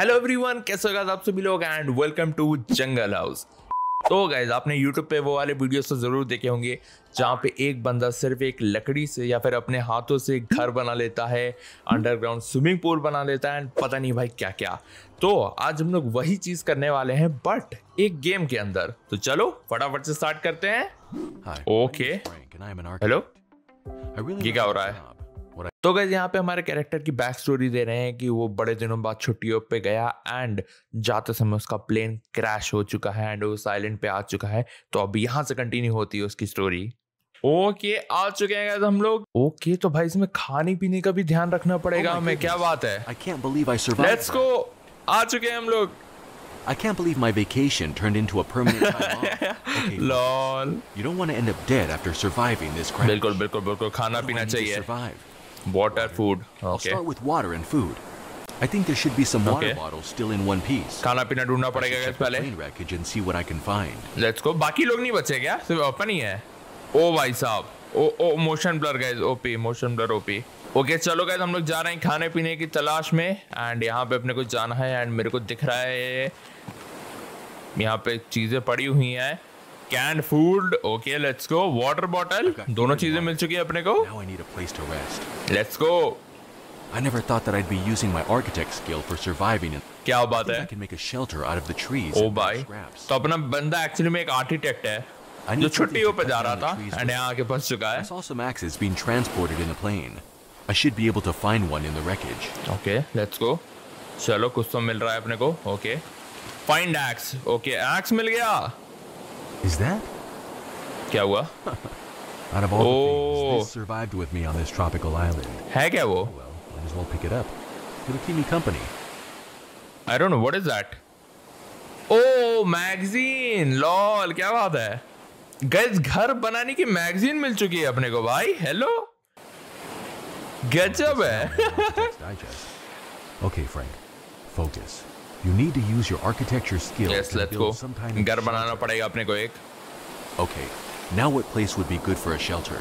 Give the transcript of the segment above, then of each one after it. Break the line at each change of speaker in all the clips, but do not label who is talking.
Hello everyone कैसे हो आप सभी लोग and welcome to jungle house तो गाइज आपने यूट्यूब पे वो वाले वीडियोस तो ज़रूर देखे होंगे जहाँ पे एक बंदा सिर्फ एक लकड़ी से या फिर अपने हाथों से घर बना लेता है अंडरग्राउंड स्विमिंग पूल बना लेता है एंड पता नहीं भाई क्या क्या तो आज हम लोग वही चीज़ करने वाले हैं बट एक गेम के अंदर तो चलो फटाफट से स्टार्ट करते हैं ओके हेलो ये क्या हो रहा है हो रहा है तो गैस यहाँ पे हमारे कैरेक्टर की बैक स्टोरी दे रहे हैं कि वो बड़े दिनों बाद छुट्टियों पे गया एंड जाते समय उसका प्लेन क्रैश हो चुका है एंड वो साइलेंट पे आ चुका है तो अब यहाँ से कंटिन्यू होती है उसकी स्टोरी ओके आ चुके हैं गैस हम लोग ओके तो भाई इसमें खाने पीने का भी ध्यान रखना oh पड़ेगा oh हमें क्या बात है I can't believe I survive let's go
आ चुके हैं हम लोग I can't believe my vacation turned into a permanent time off. Okay, Lol. You don't want to end up dead after surviving this crash. बिल्कुल बिल्कुल बिल्कुल खाना पीना चाहिए. Survive. Water, food. Okay. I'll start with water and food. I think there should be some water okay. bottles still in one piece. खाना पीना ढूंढना पड़ेगा गाइस पहले. Train wreckage and see what I can find.
Let's go. बाकी लोग नहीं बचे क्या? सिर्फ अपन ही है. ओ भाई साहब. Oh oh motion blur guys OP motion blur OP. Okay okay, चलो गाइस हम लोग जा रहे हैं खाने पीने की तलाश में एंड यहाँ पे अपने को जाना है एंड मेरे को दिख रहा है यहाँ पे चीज़ें पड़ी हुई हैं food. Okay, let's go. Water bottle. दोनों चीजें मिल चुकी है अपने को Now I need a
place to rest. Let's go. I never thought that I'd be using my architect skill for
surviving क्या बात है? I can make a shelter out of the trees. Oh boy. तो अपना बंदा actually में एक architect है. जो छुट्टियों पे जा रहा था एंड यहाँ आके चुका है. I saw some axes being transported in a plane. I should be able to find one in the wreckage. Okay, let's go. चलो कुछ तो मिल रहा है अपने को. Okay. Find axe. Okay, axe मिल गया. Is that? Gawa. Out of all oh. the things, oh. this
survived with me on
this tropical island. Hagawo. Oh, well, might as well pick it up. It'll keep me company. I don't know, what is that? Oh, magazine! LOL, Kya बात hai? Guys, घर बनाने की magazine मिल चुकी है अपने को भाई Hello. गजब है
okay frank focus You need to use your architecture skills. Yes, let's go. घर बनाना
पड़ेगा अपने को एक. Okay,
now what place would be good for a shelter?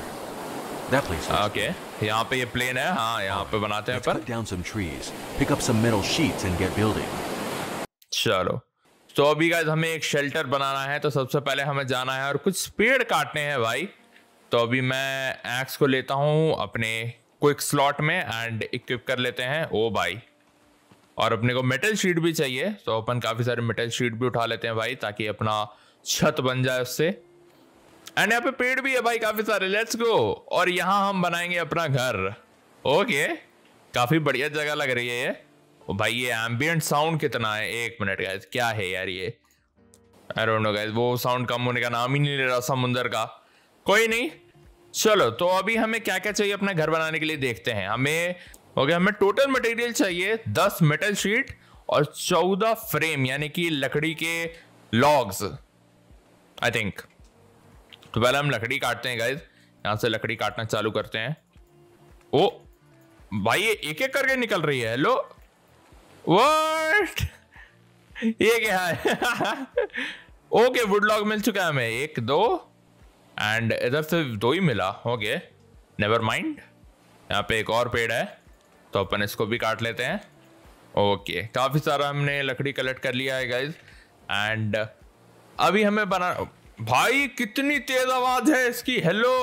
That place. Okay. यहाँ पे ये plain है. हाँ, यहाँ पे बनाते हैं पर. Cut down some trees, pick up some metal sheets and get building. चलो. तो अभी गाइस हमें एक शेल्टर बनाना है तो सबसे पहले हमें जाना है और कुछ पेड़ काटने हैं भाई तो अभी मैं एक्स को लेता हूं अपने क्विक स्लॉट में एंड इक्विप कर लेते हैं ओ भाई और अपने को मेटल शीट भी चाहिए तो अपन काफ़ी सारे मेटल शीट भी उठा लेते हैं भाई ताकि अपना छत बन जाए उससे एंड यहाँ पे पेड़ भी है भाई काफ़ी सारे लेट्स गो और यहाँ हम बनाएंगे अपना घर ओके काफ़ी बढ़िया जगह लग रही है ये भाई ये एम्बियंट साउंड कितना है एक मिनट गाय क्या है यार ये आई नो वो साउंड कम होने का नाम ही नहीं ले रहा समुंदर का कोई नहीं चलो तो अभी हमें क्या क्या चाहिए अपना घर बनाने के लिए देखते हैं हमें ओके हमें टोटल मटेरियल चाहिए दस मेटल शीट और चौदह फ्रेम यानी कि लकड़ी के लॉग्स आई थिंक तो पहले हम लकड़ी काटते हैं गाइज यहां से लकड़ी काटना चालू करते हैं ओ भाई ये एक एक करके निकल रही है हेलो वर्ट ये क्या है ओके वुड लॉग मिल चुका है हमें एक दो एंड इधर से दो ही मिला ओके नेवर माइंड यहाँ पे एक और पेड़ है तो अपन इसको भी काट लेते हैं ओके काफ़ी सारा हमने लकड़ी कलेक्ट कर लिया है गाइज एंड अभी हमें बना भाई कितनी तेज आवाज है इसकी हेलो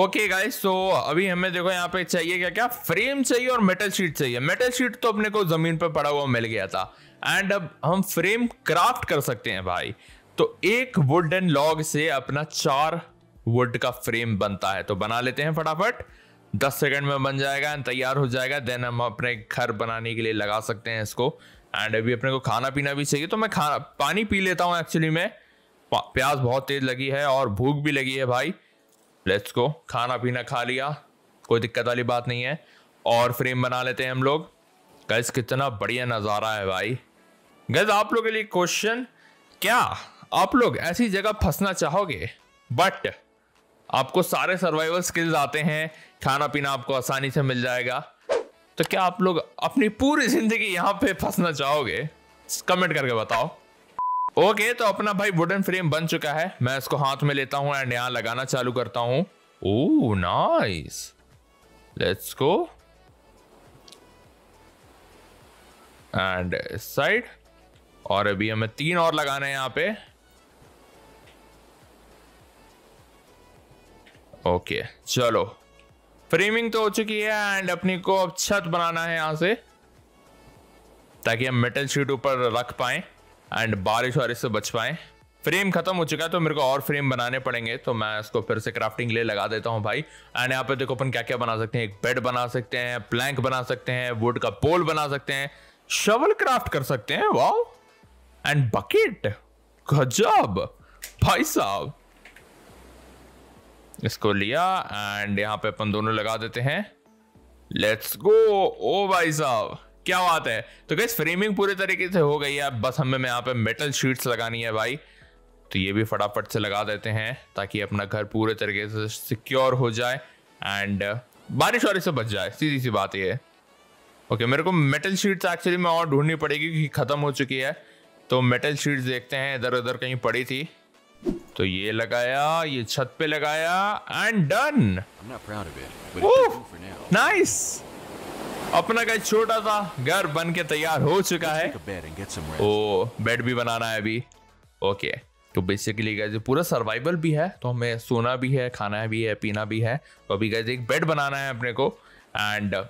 ओके गाइस तो अभी हमें देखो यहाँ पे चाहिए क्या क्या फ्रेम चाहिए और मेटल शीट चाहिए मेटल शीट तो अपने को जमीन पर पड़ा हुआ मिल गया था एंड अब हम फ्रेम क्राफ्ट कर सकते हैं भाई तो एक वुडन लॉग से अपना चार वुड का फ्रेम बनता है तो बना लेते हैं फटाफट दस सेकंड में बन जाएगा एंड तैयार हो जाएगा देन हम अपने घर बनाने के लिए लगा सकते हैं इसको एंड अभी अपने को खाना पीना भी चाहिए तो मैं खाना पानी पी लेता हूँ एक्चुअली में प्याज बहुत तेज़ लगी है और भूख भी लगी है भाई लेट्स को खाना पीना खा लिया कोई दिक्कत वाली बात नहीं है और फ्रेम बना लेते हैं हम लोग गैस कितना बढ़िया नज़ारा है भाई गैस आप लोग के लिए क्वेश्चन क्या आप लोग ऐसी जगह फंसना चाहोगे बट आपको सारे सर्वाइवल स्किल्स आते हैं खाना पीना आपको आसानी से मिल जाएगा तो क्या आप लोग अपनी पूरी जिंदगी यहाँ पे फंसना चाहोगे कमेंट करके बताओ ओके okay, तो अपना भाई वुडन फ्रेम बन चुका है मैं इसको हाथ में लेता हूँ एंड यहाँ लगाना चालू करता हूँ oh nice let's go and side और अभी हमें तीन और लगाने हैं यहाँ पे ओके चलो फ्रेमिंग तो हो चुकी है एंड अपनी को अब छत बनाना है यहाँ से ताकि हम मेटल शीट ऊपर रख पाए एंड बारिश वारिश से बच पाए फ्रेम खत्म हो चुका है तो मेरे को और फ्रेम बनाने पड़ेंगे तो मैं इसको फिर से क्राफ्टिंग ले लगा देता हूं भाई एंड यहाँ पे देखो अपन क्या क्या बना सकते हैं एक बेड बना सकते हैं प्लैंक बना सकते हैं वुड का पोल बना सकते हैं शवल क्राफ्ट कर सकते हैं वाओ एंड बकेट गजब भाई साहब इसको लिया एंड यहाँ पे अपन दोनों लगा देते हैं लेट्स गो ओ भाई साहब क्या बात है तो गैस फ्रेमिंग पूरे तरीके से हो गई है बस हमें यहाँ पे मेटल शीट्स लगानी है भाई तो ये भी फटाफट से लगा देते हैं ताकि अपना घर पूरे तरीके से सिक्योर हो जाए एंड uh, बारिश वारिश से बच जाए सीधी सी बात ये है ओके मेरे को मेटल शीट्स एक्चुअली में और ढूंढनी पड़ेगी क्योंकि ख़त्म हो चुकी है तो मेटल शीट्स देखते हैं इधर उधर कहीं पड़ी थी तो ये लगाया ये छत पे लगाया एंड डन नाइस अपना गाय छोटा सा घर बन के तैयार हो चुका है ओ बेड भी बनाना है अभी ओके तो बेसिकली गैस पूरा सर्वाइवल भी है तो हमें सोना भी है खाना भी है पीना भी है तो अभी गैस एक बेड बनाना है अपने को एंड uh,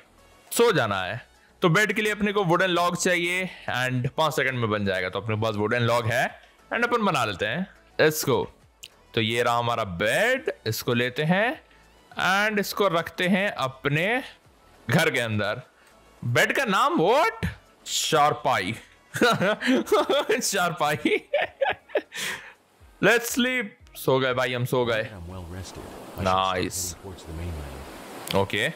सो जाना है तो बेड के लिए अपने को वुडन लॉग चाहिए एंड पांच सेकंड में बन जाएगा तो अपने पास वुडन लॉग है एंड अपन बना लेते हैं लेट्स गो तो ये रहा हमारा बेड इसको लेते हैं एंड इसको रखते हैं अपने घर के अंदर बेड का नाम वॉट शारपाई शार्पाई लेट्स स्लीप सो गए भाई हम सो गए नाइस ओके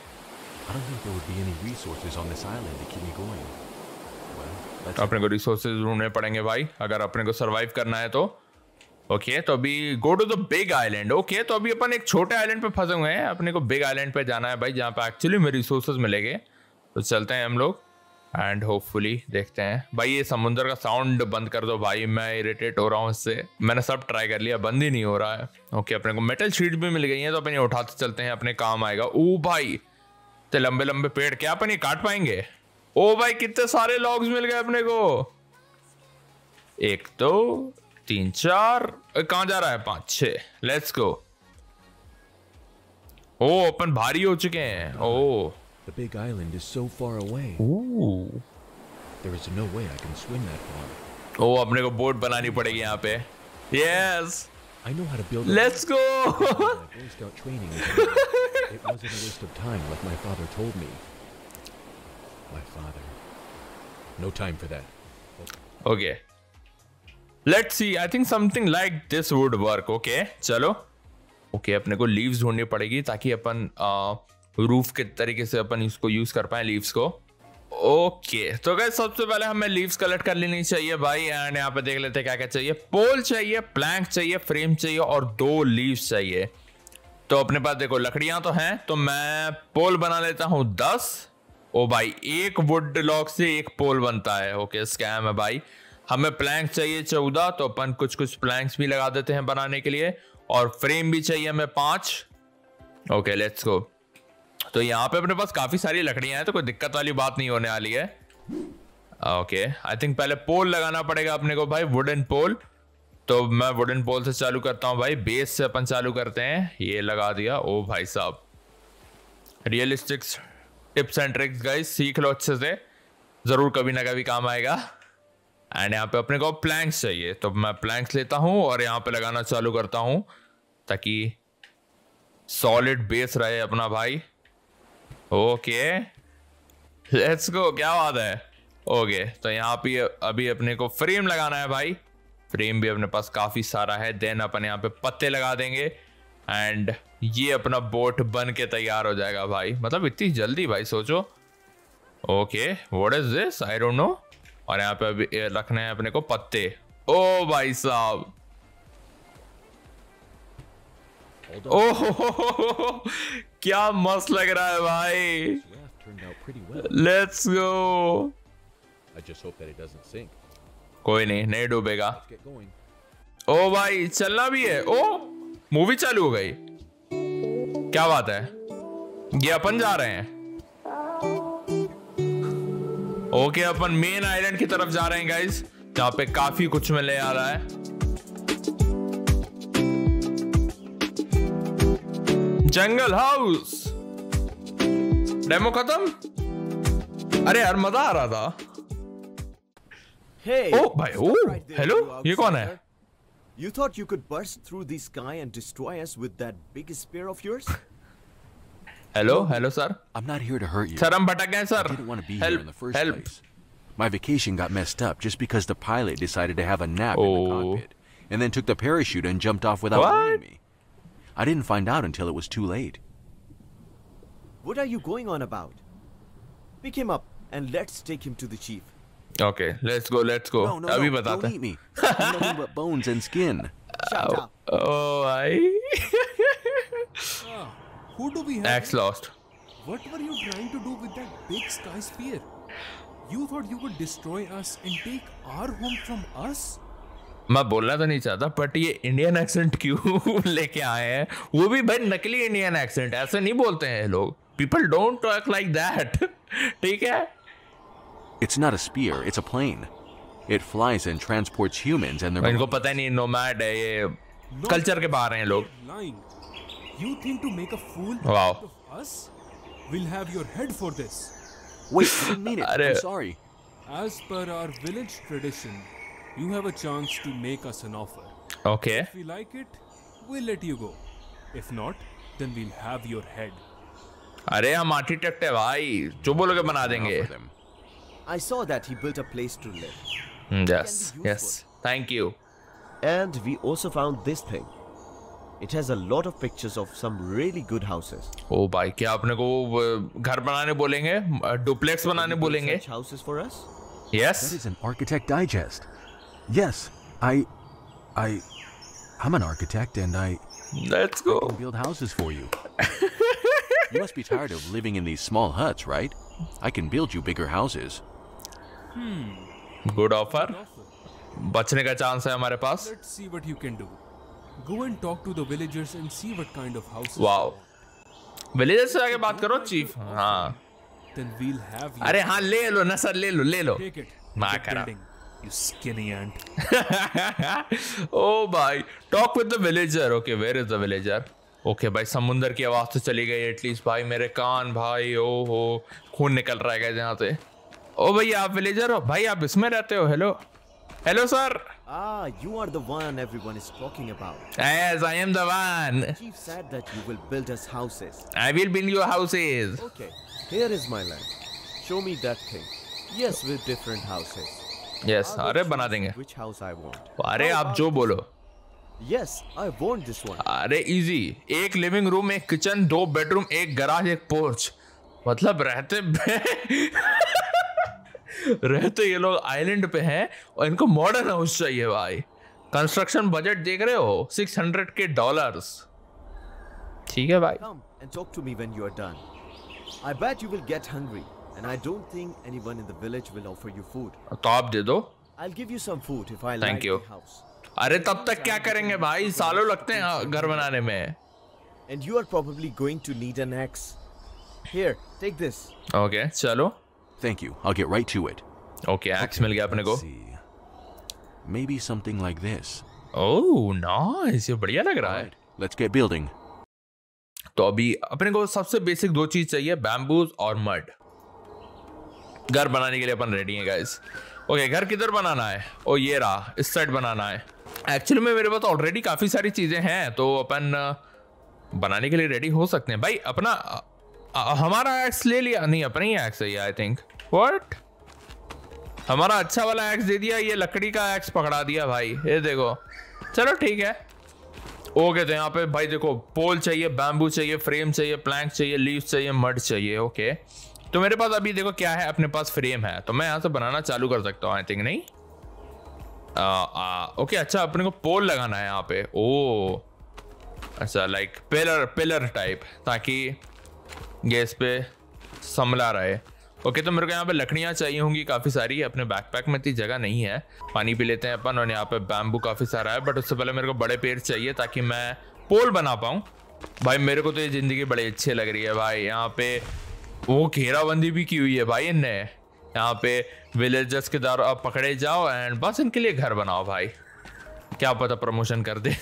अपने को रिसोर्सेज ढूंढने पड़ेंगे भाई अगर अपने को सरवाइव करना है तो ओके तो अभी go to the big island okay तो अभी अपन एक छोटे आइलैंड पे फंसे हुए हैं अपने को बिग आइलैंड पे जाना है भाई जहाँ पे एक्चुअली में रिसोर्सेज मिलेंगे तो चलते हैं हम लोग एंड होपफुली देखते हैं भाई ये समुंदर का साउंड बंद कर दो भाई मैं इरिटेट हो रहा हूँ इससे मैंने सब ट्राई कर लिया बंद ही नहीं हो रहा है ओके अपने को मेटल शीट भी मिल गई है तो अपन ये उठाते चलते हैं अपने काम आएगा ओ भाई तो लंबे लंबे पेड़ क्या अपन ये काट पाएंगे ओ भाई कितने सारे लॉग्स मिल गए अपने को एक तो तीन चार uh, कहाँ जा रहा है पाँच छः लेट्स गो ओ अपन भारी हो चुके हैं ओ oh. The big island is so far away. Ooh.
There is no way I can swim that far.
O oh, अपने को बोट बनानी पड़ेगी यहाँ पे Yes. I know how to build. a Let's go. Boy Scout training. It
wasn't a waste of time, like my father told me. My father. No time for that.
Okay. Let's see I think something like this would work okay चलो okay okay, अपने को leaves ढूंढनी पड़ेगी ताकि अपन roof के तरीके से अपन इसको यूज कर पाए लीव्स को ओके okay, तो गए सबसे पहले हमें लीव्स कलेक्ट कर लेनी चाहिए भाई एंड यहाँ पे देख लेते क्या क्या चाहिए पोल चाहिए प्लैंक चाहिए फ्रेम चाहिए और दो लीव्स चाहिए तो अपने पास देखो लकड़ियां तो हैं तो मैं पोल बना लेता हूं दस ओ भाई एक वुड लॉक से एक पोल बनता है ओके स्कैम है भाई हमें प्लैंक्स चाहिए चौदह तो अपन कुछ कुछ प्लैंक्स भी लगा देते हैं बनाने के लिए और फ्रेम भी चाहिए हमें पांच ओके लेट्स गो तो यहाँ पे अपने पास काफ़ी सारी लकड़ियां हैं तो कोई दिक्कत वाली बात नहीं होने वाली है ओके आई थिंक पहले पोल लगाना पड़ेगा अपने को भाई वुडन पोल तो मैं वुडन पोल से चालू करता हूँ भाई बेस से अपन चालू करते हैं ये लगा दिया ओ भाई साहब realistic tips and tricks guys सीख लो अच्छे से ज़रूर कभी ना कभी काम आएगा एंड यहाँ पे अपने को प्लैंक्स चाहिए तो मैं प्लैंक्स लेता हूँ और यहाँ पे लगाना चालू करता हूँ ताकि सॉलिड बेस रहे अपना भाई ओके लेट्स गो क्या बात है ओके तो यहाँ पे अभी अपने को फ्रेम लगाना है भाई फ्रेम भी अपने पास काफ़ी सारा है देन अपन यहाँ पे पत्ते लगा देंगे एंड ये अपना बोट बन के तैयार हो जाएगा भाई मतलब इतनी जल्दी भाई सोचो okay what is this I don't know और यहाँ पे अभी रखने हैं अपने को पत्ते ओ भाई साहब ओह क्या मस्त लग रहा है भाई लेट्स गो कोई नहीं नहीं डूबेगा ओ भाई चलना भी है ओ मूवी चालू हो गई क्या बात है ये अपन जा रहे हैं ओके अपन मेन आइलैंड की तरफ जा रहे हैं गाइज जहाँ पे काफी कुछ मिलने आ रहा है जंगल हाउस डेमो खत्म अरे यार मजा आ रहा था
hey, ओ भाई ओ
हेलो ये कौन है
You thought you could burst through the sky and destroy us with that big spear of yours?
Hello, hello, sir. I'm not here to hurt you. Sir, I'm sir. I didn't want to be help. here in the first help. place.
My vacation got messed up just because the pilot decided to have a nap oh. in the oh. cockpit and then took the parachute and jumped off without what? warning me. I didn't find out until it was too late. What are you going on about? Pick him up and let's take him to the chief. Okay, let's go, let's go. No, no, no, don't eat me. nothing but bones and skin.
Shut oh, up. Oh, I... oh. Who do we have? Axe lost.
What were you trying to do with that big sky sphere? You thought you
could destroy us and take our home from us? मैं बोलना तो नहीं चाहता but ये Indian accent क्यों लेके आए हैं वो भी भाई नकली इंडियन एक्सेंट ऐसे नहीं बोलते हैं लोग people don't talk like that ठीक है it's not
a spear it's a plane it flies and transports humans and इनको पता नहीं नोमैड है
ये कल्चर के बाहर हैं लोग
You think to make a fool wow. of us? We'll have your head for this. Wait, I didn't mean it. I'm sorry. As per our village tradition, you have a chance to make us an offer. Okay. If we like it, we'll let you go. If not, then we'll have your head.
अरे हम architect है भाई जो बोलोगे बना देंगे
I saw that he built a place to live.
Hmm, yes, yes. Thank you. And we
also found this thing. It has a lot of pictures of some really good houses.
Oh भाई क्या अपने को घर बनाने बोलेंगे duplex बनाने बोलेंगे? houses for us?
Yes. That is an Architect Digest. Yes, I, I, I'm an architect and I. Let's go. I can build houses for you. you must be tired of living in these small huts, right? I can build you bigger houses.
Hmm. Good offer. बचने का chance है हमारे पास. Let's see what you can do. Go and talk to the villagers and see what kind of houses. Wow. Villagers से आगे बात करो chief. हाँ. Then we'll have you. अरे हाँ ले लो ना सर ले लो ले लो. Take it. माँ करा. You skinny ant. oh भाई. Talk with the villager. Okay, where is the villager? Okay okay, भाई समुंदर की आवाज़ तो चली गई एटलीस्ट भाई मेरे कान भाई ओ हो खून निकल रहा है यहाँ से ओ भाई आप विलेजर हो भाई आप इसमें रहते हो hello hello sir
Ah, you are the one everyone is talking about.
Yes, I am the one. The
chief said that you will build us houses.
I will build you houses. Okay, here is my land. Show me that thing. Yes, with different houses. Yes, अरे बना देंगे. Which house I want? अरे आप जो बोलो. Yes, I want this one. अरे easy. एक living room, एक kitchen, दो bedroom, एक garage, एक porch. मतलब रहते हैं. रहते ये लोग आइलैंड पे हैं और इनको मॉडर्न हाउस चाहिए भाई कंस्ट्रक्शन बजट देख रहे हो 600 के डॉलर्स
ठीक है भाई Come and talk to me when you are done. I bet you will get hungry and I don't think anyone in the village will offer you
food. तो आप दे दो I'll give you some food if I like Thank you. the house. अरे तब तक क्या करेंगे भाई सालों लगते हैं घर बनाने में And you are probably going to need an axe.
Here, take this. Okay, चलो. Thank you. I'll get right to it. Okay, axe okay, mil gaya apne ko. Maybe something like this. Oh,
nice. ये बढ़िया लग रहा है. Let's get building. तो अभी अपने को सबसे बेसिक दो चीज चाहिए बैम्बूज और मड घर बनाने के लिए अपन रेडी हैं गाइस ओके घर किधर बनाना है ओ ये रहा इस साइड बनाना है एक्चुअली में मेरे पास ऑलरेडी काफ़ी सारी चीज़ें हैं तो अपन बनाने के लिए रेडी हो सकते हैं भाई अपना हमारा एक्स ले लिया नहीं अपना ही एक्स है आई थिंक व्हाट हमारा अच्छा वाला एक्स दे दिया ये लकड़ी का एक्स पकड़ा दिया भाई ये देखो चलो ठीक है ओके तो यहाँ पे भाई देखो पोल चाहिए बैम्बू चाहिए फ्रेम चाहिए प्लैंक चाहिए लीव चाहिए मड चाहिए ओके तो मेरे पास अभी देखो क्या है अपने पास फ्रेम है तो मैं यहाँ से बनाना चालू कर सकता हूँ आई थिंक नहीं आ, आ, ओके अच्छा अपने को पोल लगाना है यहाँ पे ओ oh, अच्छा लाइक पिलर पिलर टाइप ताकि गैस पे संभला रहा है ओके तो मेरे को यहाँ पे लकड़ियाँ चाहिए होंगी काफ़ी सारी अपने बैकपैक में इतनी जगह नहीं है पानी पी लेते हैं अपन और यहाँ पे बैम्बू काफ़ी सारा है बट उससे पहले मेरे को बड़े पेड़ चाहिए ताकि मैं पोल बना पाऊँ भाई मेरे को तो ये ज़िंदगी बड़ी अच्छी लग रही है भाई यहाँ पे वो घेराबंदी भी की हुई है भाई इनने यहाँ पे विलेजर्स के द्वारा आप पकड़े जाओ एंड बस इनके लिए घर बनाओ भाई क्या पता प्रमोशन कर दे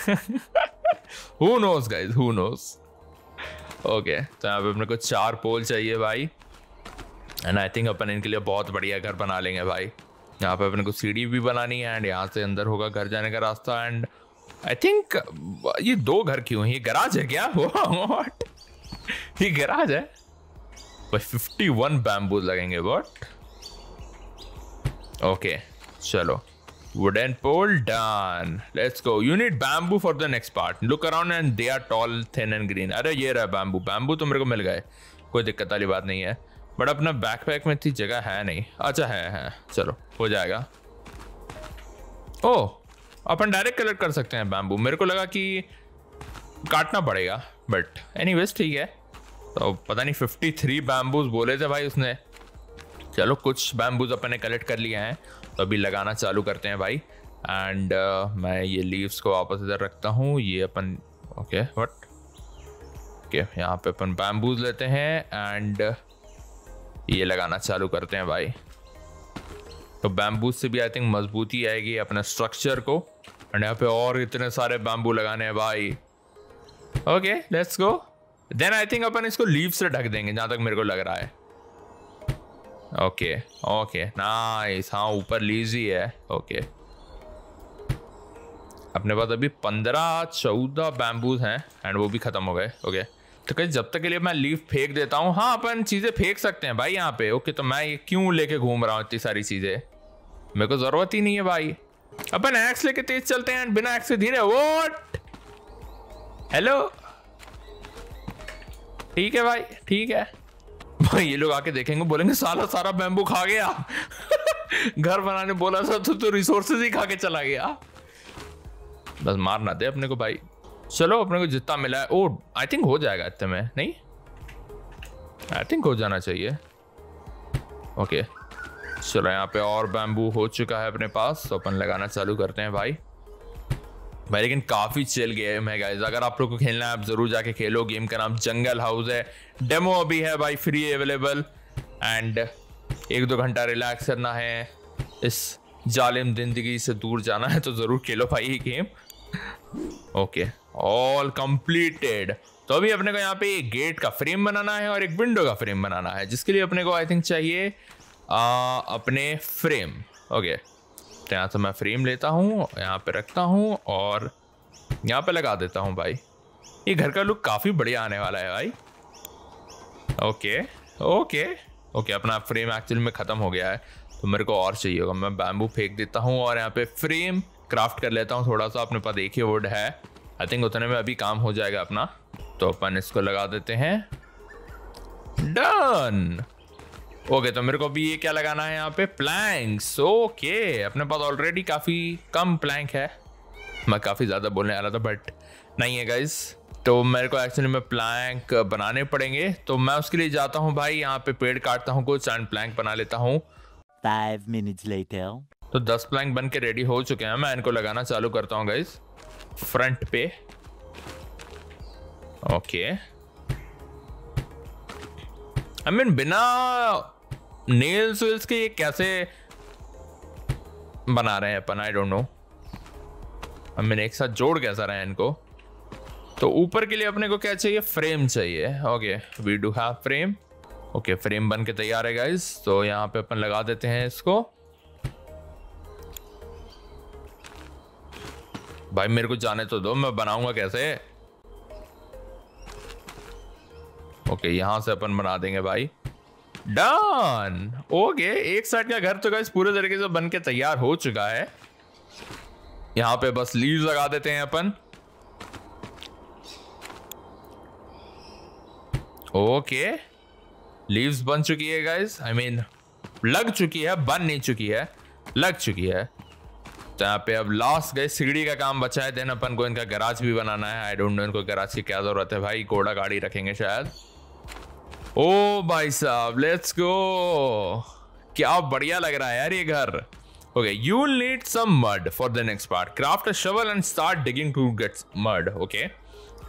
who knows guys who knows okay तो यहाँ पे अपने को चार पोल चाहिए भाई एंड आई थिंक अपन इनके लिए बहुत बढ़िया घर बना लेंगे भाई यहाँ पे अपने को सीढ़ी भी बनानी है एंड यहाँ से अंदर होगा घर जाने का रास्ता एंड आई थिंक ये दो घर क्यों है ये गराज है क्या वॉट ये गराज है भाई फिफ्टी वन बैम्बूज लगेंगे वॉट ओके okay, चलो Wooden pole done. Let's go. You need bamboo for the next part. Look around and they are tall, thin and green. अरे ये रहा bamboo. Bamboo तो मेरे को मिल गए कोई दिक्कत वाली बात नहीं है बट अपना बैकपैक में इतनी जगह है नहीं अच्छा है, है चलो हो जाएगा ओ oh, अपन डायरेक्ट कलेक्ट कर सकते हैं बैम्बू मेरे को लगा कि काटना पड़ेगा बट एनी ठीक है तो पता नहीं फिफ्टी थ्री बैम्बूज बोले थे भाई उसने चलो कुछ बैम्बूज अपन ने कलेक्ट कर लिए हैं तो अभी लगाना चालू करते हैं भाई एंड uh, मैं ये लीव्स को वापस इधर रखता हूँ ये अपन ओके वट ओके यहाँ पे अपन बैम्बूज लेते हैं एंड uh, ये लगाना चालू करते हैं भाई तो बैम्बू से भी आई थिंक मजबूती आएगी अपने स्ट्रक्चर को एंड यहाँ पे और इतने सारे बैम्बू लगाने हैं भाई okay let's go then I think अपन इसको लीव से ढक देंगे जहाँ तक मेरे को लग रहा है ओके ओके नाइस हाँ ऊपर लीजी है ओके अपने पास अभी पंद्रह चौदह बैम्बूज हैं एंड वो भी ख़त्म हो गए ओके तो कहीं जब तक के लिए मैं लीव फेंक देता हूँ हाँ अपन चीज़ें फेंक सकते हैं भाई यहाँ पे ओके तो मैं ये क्यों लेके घूम रहा हूँ इतनी सारी चीज़ें मेरे को ज़रूरत ही नहीं है भाई अपन एक्स लेके तेज चलते हैं बिना एक्स के धीरे वोट हेलो ठीक है भाई ठीक है भाई ये लोग आके देखेंगे बोलेंगे साला सारा बैम्बू खा गया घर बनाने बोला था तो, तो रिसोर्सेज ही खा के चला गया बस मार ना दे अपने को भाई चलो अपने को जितना मिला है ओ आई थिंक हो जाएगा इतने में नहीं आई थिंक हो जाना चाहिए ओके चलो यहाँ पे और बैम्बू हो चुका है अपने पास तो अपन लगाना चालू करते हैं भाई भाई लेकिन काफ़ी चल गेम है गाइज अगर आप लोग को खेलना है आप ज़रूर जाके खेलो गेम का नाम जंगल हाउस है डेमो अभी है भाई फ्री अवेलेबल एंड एक दो घंटा रिलैक्स करना है इस जालिम जिंदगी से दूर जाना है तो ज़रूर खेलो भाई ये गेम ओके ऑल कंप्लीटेड तो अभी अपने को यहाँ पे एक गेट का फ्रेम बनाना है और एक विंडो का फ्रेम बनाना है जिसके लिए अपने को आई थिंक चाहिए आ, अपने फ्रेम ओके okay. तो यहाँ से मैं फ्रेम लेता हूँ यहाँ पे रखता हूँ और यहाँ पे लगा देता हूँ भाई ये घर का लुक काफ़ी बढ़िया आने वाला है भाई ओके ओके ओके अपना फ्रेम एक्चुअल में ख़त्म हो गया है तो मेरे को और चाहिए होगा मैं बैम्बू फेंक देता हूँ और यहाँ पे फ्रेम क्राफ्ट कर लेता हूँ थोड़ा सा अपने पास एक ही वुड है आई थिंक उतने में अभी काम हो जाएगा अपना तो अपन इसको लगा देते हैं डन ओके तो मेरे को अभी ये क्या लगाना है यहाँ पे प्लैंक्स ओके अपने पास ऑलरेडी काफ़ी कम प्लैंक है मैं काफ़ी ज़्यादा बोलने रहा था बट नहीं है गाइज तो मेरे को एक्चुअली में प्लैंक बनाने पड़ेंगे तो मैं उसके लिए जाता हूँ भाई यहाँ पे पेड़ काटता हूँ कुछ एंड प्लैंक बना लेता हूँ फाइव मिनट लेते तो दस प्लैंक बन के रेडी हो चुके हैं मैं इनको लगाना चालू करता हूँ गाइज फ्रंट पे ओके आई मीन बिना नेल्स वेल्स के ये कैसे बना रहे हैं अपन आई डोंट नो अब मैंने एक साथ जोड़ कैसा रहा है इनको तो ऊपर के लिए अपने को क्या चाहिए फ्रेम चाहिए okay we do have frame okay frame बन के तैयार है गाइज तो यहाँ पे अपन लगा देते हैं इसको भाई मेरे को जाने तो दो मैं बनाऊंगा कैसे ओके यहां से अपन बना देंगे भाई डन ओके एक साइड का घर तो गाइस पूरे तरीके से बन के तैयार हो चुका है यहाँ पे बस लीव लगा देते हैं अपन ओके लीव्स बन चुकी है गाइस आई मीन लग चुकी है बन नहीं चुकी है लग चुकी है तो यहाँ पे अब लास्ट गए सीढ़ी का काम बचा है देन अपन को इनका गराज भी बनाना है आई डोंट नो इनको गराज की क्या जरूरत है भाई घोड़ा गाड़ी रखेंगे शायद ओ भाई साहब लेट्स गो क्या बढ़िया लग रहा है यार ये घर okay you need some mud for the next part craft shovel and start digging to get mud okay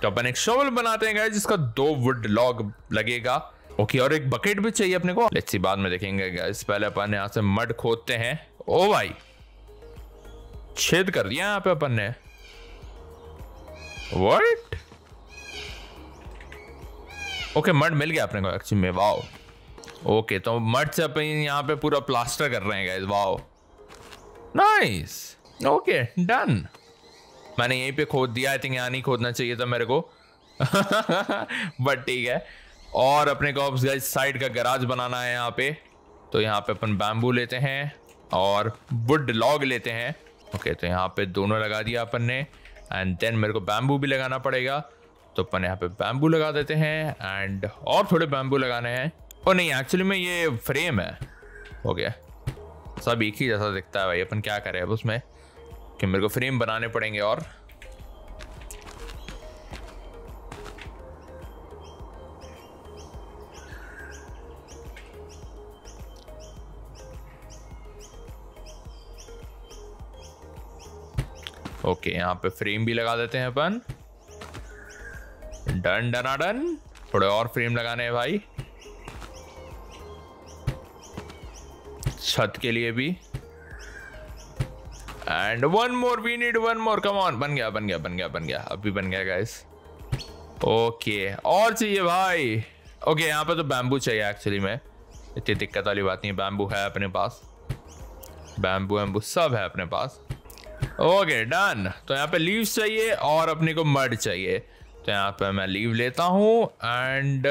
तो अपन एक शवल बनाते हैं गाइस जिसका दो वुड लॉग लगेगा ओके okay, और एक बकेट भी चाहिए अपने को लेट्स सी बाद में देखेंगे गाइस पहले अपन यहां से मड खोदते हैं ओ भाई छेद कर दिया यहां पे अपन ने व्हाट ओके मड मिल गया अपने को एक्चुअली में वाओ ओके तो मड से अपन यहाँ पे पूरा प्लास्टर कर रहे हैं guys wow nice okay done मैंने यहीं पे खोद दिया आई थिंक यहाँ नहीं खोदना चाहिए था मेरे को बट ठीक है और अपने को गाइस साइड का गराज बनाना है यहाँ पे तो यहाँ पे अपन बैम्बू लेते हैं और वुड लॉग लेते हैं ओके okay, तो यहाँ पे दोनों लगा दिया अपन ने एंड देन मेरे को बैम्बू भी लगाना पड़ेगा तो अपन यहाँ पे बैम्बू लगा देते हैं एंड और थोड़े बैम्बू लगाने हैं और नहीं एक्चुअली में ये फ्रेम है हो गया सब एक ही जैसा दिखता है भाई अपन क्या करें अब उसमें कि मेरे को फ्रेम बनाने पड़ेंगे और ओके यहाँ पे फ्रेम भी लगा देते हैं अपन डन डना डन थोड़े और फ्रेम लगाने हैं भाई छत के लिए भी and one more we need one more come on बन गया बन गया बन गया बन गया अभी बन गया गाइस ओके और चाहिए भाई ओके यहाँ पे तो बैम्बू चाहिए एक्चुअली में इतनी दिक्कत वाली बात नहीं बैम्बू है अपने पास बैम्बू वैम्बू सब है अपने पास ओके डन तो यहाँ पे लीव्स चाहिए और अपने को मड चाहिए तो यहाँ पे मैं लीव लेता हूँ एंड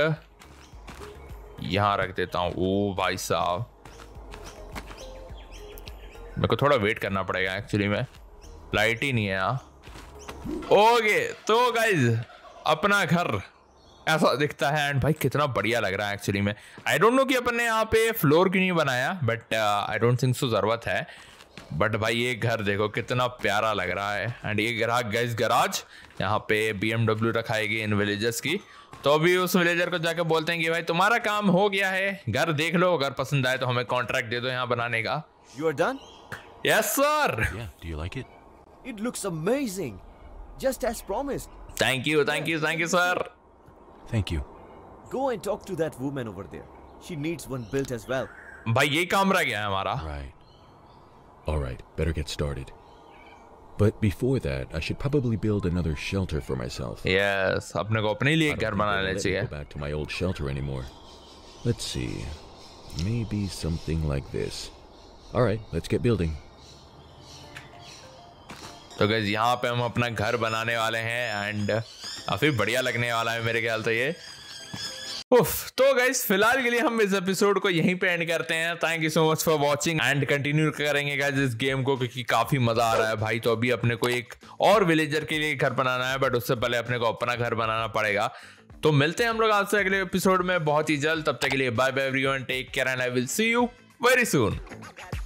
यहाँ रख देता हूँ ओ भाई साहब मेरे को थोड़ा वेट करना पड़ेगा एक्चुअली में लाइट ही नहीं है यहाँ ओके तो गाइज अपना घर ऐसा दिखता है एंड भाई कितना बढ़िया लग रहा है एक्चुअली में आई डोंट नो कि अपन ने यहाँ पे फ्लोर क्यों नहीं बनाया but I don't think so ज़रूरत है बट भाई ये घर देखो कितना प्यारा लग रहा है एंड ये ग्राहक गैस गराज यहाँ पे बी एमडब्ल्यू रखाएगी इन विलेजर्स की तो अभी उस विलेजर को जाके बोलते हैं कि भाई तुम्हारा काम हो गया है घर देख लो अगर पसंद आए तो हमें कॉन्ट्रैक्ट दे दो यहाँ बनाने का you are done yes sir do you like it
it looks amazing just
as promised thank you thank you thank you sir thank you
go and talk to that woman over there she needs one built as well भाई ये काम रह गया है हमारा right right. Alright, better get started. But before that, I should probably build another shelter for myself.
Yes, अपने को अपने लिए घर बनाना चाहिए. Go back to my old shelter anymore.
Let's see. Maybe something like this. All right, let's get building.
तो guys यहाँ पे हम अपना घर बनाने वाले हैं एंड काफ़ी बढ़िया लगने वाला है मेरे ख्याल से ये उफ तो गाइज फिलहाल के लिए हम इस एपिसोड को यहीं पे एंड करते हैं thank you so much for watching and continue करेंगे गाइज इस गेम को क्योंकि काफी मजा आ रहा है भाई तो अभी अपने को एक और विलेजर के लिए घर बनाना है बट उससे पहले अपने को अपना घर बनाना पड़ेगा तो मिलते हैं हम लोग आज से अगले एपिसोड में बहुत ही जल्द तब तक के लिए bye bye everyone take care and I will see you very soon